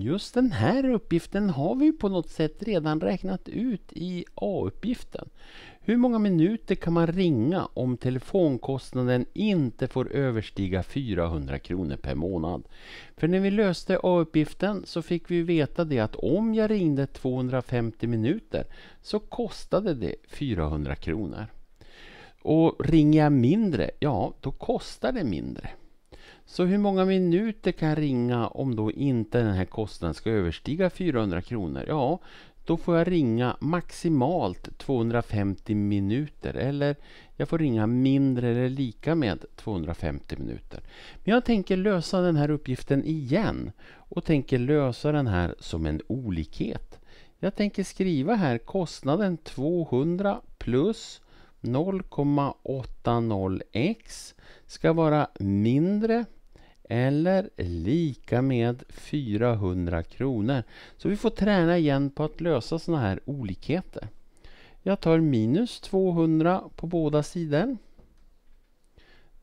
Just den här uppgiften har vi på något sätt redan räknat ut i A-uppgiften. Hur många minuter kan man ringa om telefonkostnaden inte får överstiga 400 kronor per månad? För när vi löste A-uppgiften så fick vi veta det att om jag ringde 250 minuter så kostade det 400 kronor. Och ringer jag mindre, ja då kostar det mindre. Så hur många minuter kan jag ringa om då inte den här kostnaden ska överstiga 400 kronor? Ja, då får jag ringa maximalt 250 minuter eller jag får ringa mindre eller lika med 250 minuter. Men jag tänker lösa den här uppgiften igen och tänker lösa den här som en olikhet. Jag tänker skriva här kostnaden 200 plus 0,80x ska vara mindre eller lika med 400 kronor. Så vi får träna igen på att lösa sådana här olikheter. Jag tar minus 200 på båda sidor.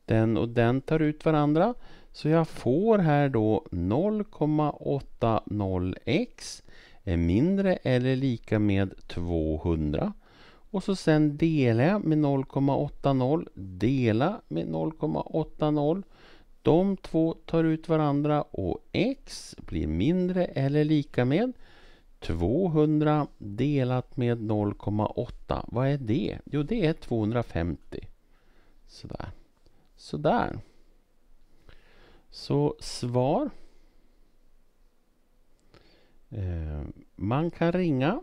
Den och den tar ut varandra. Så jag får här då 0,80x är eh, mindre eller lika med 200. Och så sen delar jag med 0,80, dela med 0,80. De två tar ut varandra och x blir mindre eller lika med 200 delat med 0,8. Vad är det? Jo, det är 250. Sådär. Sådär. Så svar. Eh, man kan ringa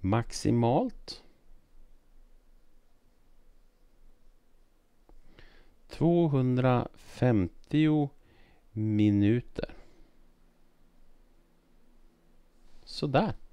maximalt 250 minuter. Sådär.